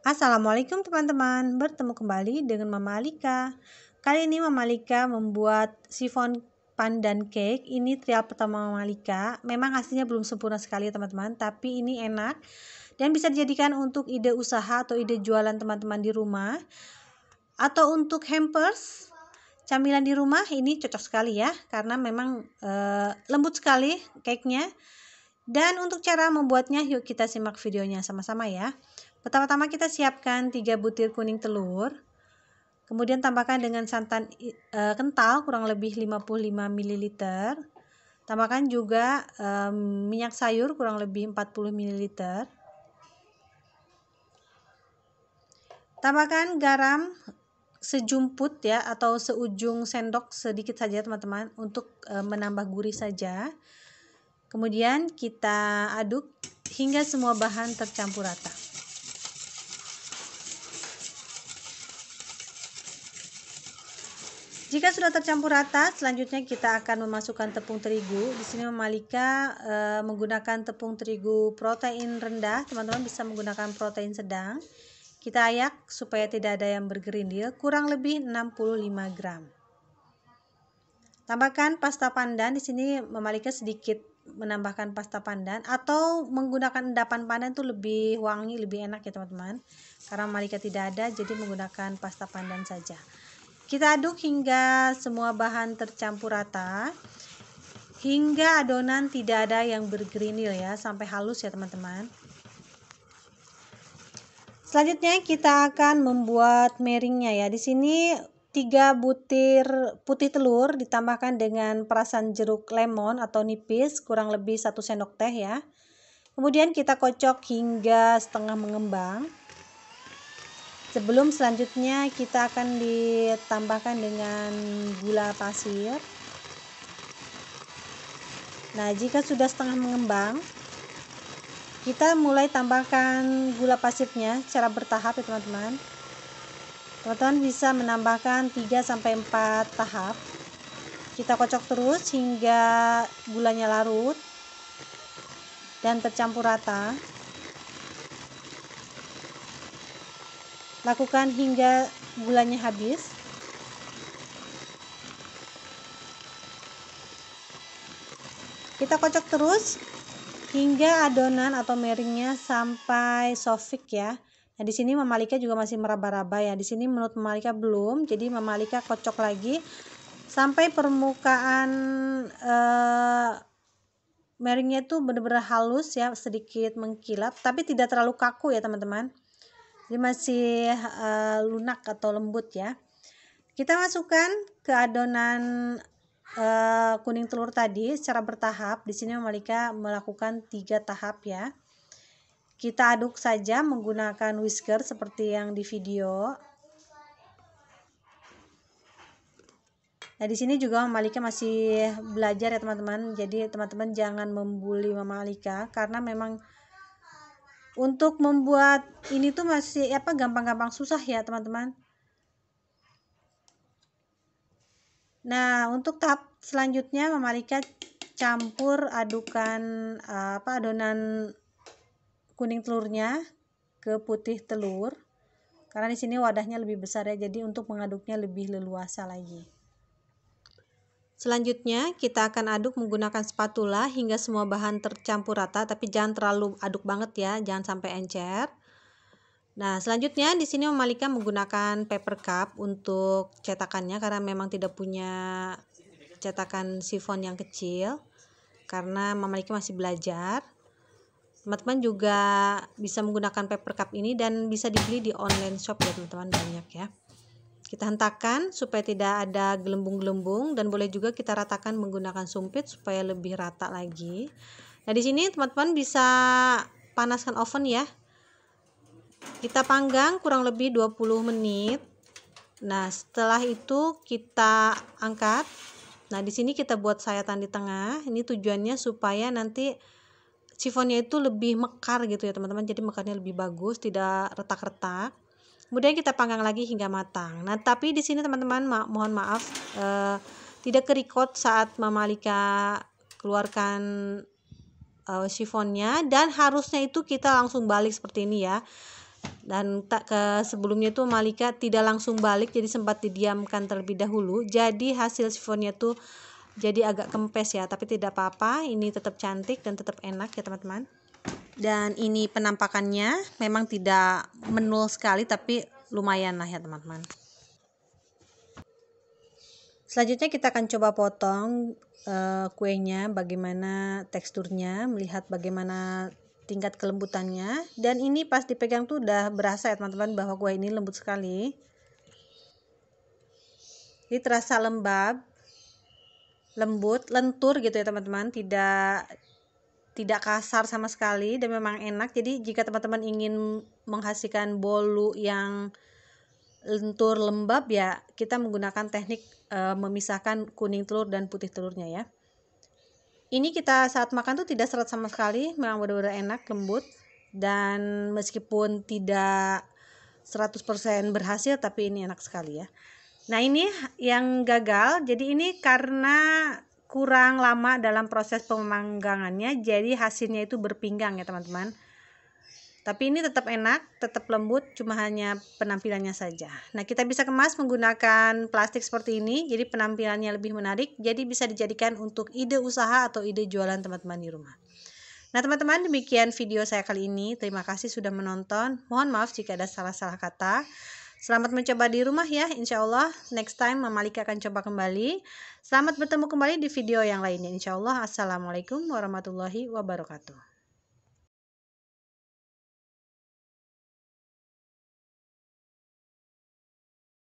Assalamualaikum teman-teman, bertemu kembali dengan Mama Alika. Kali ini Mama Alika membuat sifon pandan cake. Ini trial pertama Mama Alika. Memang hasilnya belum sempurna sekali teman-teman, tapi ini enak dan bisa dijadikan untuk ide usaha atau ide jualan teman-teman di rumah atau untuk hampers camilan di rumah ini cocok sekali ya karena memang e, lembut sekali cake-nya. Dan untuk cara membuatnya yuk kita simak videonya sama-sama ya. Pertama-tama kita siapkan 3 butir kuning telur. Kemudian tambahkan dengan santan e, kental kurang lebih 55 ml. Tambahkan juga e, minyak sayur kurang lebih 40 ml. Tambahkan garam sejumput ya atau seujung sendok sedikit saja teman-teman untuk e, menambah gurih saja. Kemudian kita aduk hingga semua bahan tercampur rata. Jika sudah tercampur rata, selanjutnya kita akan memasukkan tepung terigu. Di sini Malika e, menggunakan tepung terigu protein rendah. Teman-teman bisa menggunakan protein sedang. Kita ayak supaya tidak ada yang bergerindil, kurang lebih 65 gram. Tambahkan pasta pandan. Di sini Malika sedikit menambahkan pasta pandan atau menggunakan endapan pandan itu lebih wangi, lebih enak ya teman-teman. Karena Malika tidak ada, jadi menggunakan pasta pandan saja. Kita aduk hingga semua bahan tercampur rata hingga adonan tidak ada yang bergerinil ya sampai halus ya teman-teman selanjutnya kita akan membuat meringnya ya di sini 3 butir putih telur ditambahkan dengan perasan jeruk lemon atau nipis kurang lebih 1 sendok teh ya kemudian kita kocok hingga setengah mengembang sebelum selanjutnya kita akan ditambahkan dengan gula pasir nah jika sudah setengah mengembang kita mulai tambahkan gula pasirnya secara bertahap ya teman-teman teman-teman bisa menambahkan 3-4 tahap kita kocok terus hingga gulanya larut dan tercampur rata Lakukan hingga gulanya habis. Kita kocok terus hingga adonan atau meringnya sampai sofik ya. Nah, di sini mamalika juga masih meraba-raba ya. Di sini menurut mamalika belum. Jadi mamalika kocok lagi sampai permukaan eh, meringnya tuh bener-bener halus ya, sedikit mengkilap tapi tidak terlalu kaku ya, teman-teman. Jadi masih uh, lunak atau lembut ya. Kita masukkan ke adonan uh, kuning telur tadi secara bertahap. Di sini Malika melakukan tiga tahap ya. Kita aduk saja menggunakan whisker seperti yang di video. Nah, di sini juga Mama Alika masih belajar ya teman-teman. Jadi teman-teman jangan membuli Mama Alika karena memang untuk membuat ini tuh masih apa gampang-gampang susah ya teman-teman nah untuk tahap selanjutnya memalika campur adukan eh, apa adonan kuning telurnya ke putih telur karena di sini wadahnya lebih besar ya jadi untuk mengaduknya lebih leluasa lagi Selanjutnya, kita akan aduk menggunakan spatula hingga semua bahan tercampur rata, tapi jangan terlalu aduk banget ya, jangan sampai encer. Nah, selanjutnya di sini Mama menggunakan paper cup untuk cetakannya karena memang tidak punya cetakan sifon yang kecil karena Mama masih belajar. Teman-teman juga bisa menggunakan paper cup ini dan bisa dibeli di online shop ya teman-teman banyak ya. Kita hentakan supaya tidak ada gelembung-gelembung dan boleh juga kita ratakan menggunakan sumpit supaya lebih rata lagi. Nah, di sini teman-teman bisa panaskan oven ya. Kita panggang kurang lebih 20 menit. Nah, setelah itu kita angkat. Nah, di sini kita buat sayatan di tengah. Ini tujuannya supaya nanti sifonnya itu lebih mekar gitu ya, teman-teman. Jadi mekarnya lebih bagus, tidak retak-retak. Kemudian kita panggang lagi hingga matang. Nah, tapi di sini teman-teman ma mohon maaf eh, tidak kerikot saat Mama Lika keluarkan eh, sifonnya dan harusnya itu kita langsung balik seperti ini ya. Dan tak ke sebelumnya itu Malika tidak langsung balik jadi sempat didiamkan terlebih dahulu. Jadi hasil sifonnya tuh jadi agak kempes ya, tapi tidak apa-apa, ini tetap cantik dan tetap enak ya, teman-teman dan ini penampakannya memang tidak menul sekali tapi lumayan lah ya teman-teman selanjutnya kita akan coba potong uh, kuenya bagaimana teksturnya melihat bagaimana tingkat kelembutannya dan ini pas dipegang tuh udah berasa ya teman-teman bahwa kue ini lembut sekali ini terasa lembab lembut lentur gitu ya teman-teman tidak tidak kasar sama sekali dan memang enak. Jadi jika teman-teman ingin menghasilkan bolu yang lentur lembab ya kita menggunakan teknik e, memisahkan kuning telur dan putih telurnya ya. Ini kita saat makan tuh tidak serat sama sekali, memang benar-benar enak, lembut dan meskipun tidak 100% berhasil tapi ini enak sekali ya. Nah, ini yang gagal. Jadi ini karena kurang lama dalam proses pemanggangannya jadi hasilnya itu berpinggang ya teman-teman tapi ini tetap enak, tetap lembut, cuma hanya penampilannya saja. Nah, kita bisa kemas menggunakan plastik seperti ini, jadi penampilannya lebih menarik, jadi bisa dijadikan untuk ide usaha atau ide jualan teman-teman di rumah. Nah, teman-teman, demikian video saya kali ini. Terima kasih sudah menonton. Mohon maaf jika ada salah-salah kata. Selamat mencoba di rumah ya, insya Allah next time Mama Lika akan coba kembali. Selamat bertemu kembali di video yang lainnya, insya Allah. Assalamualaikum warahmatullahi wabarakatuh.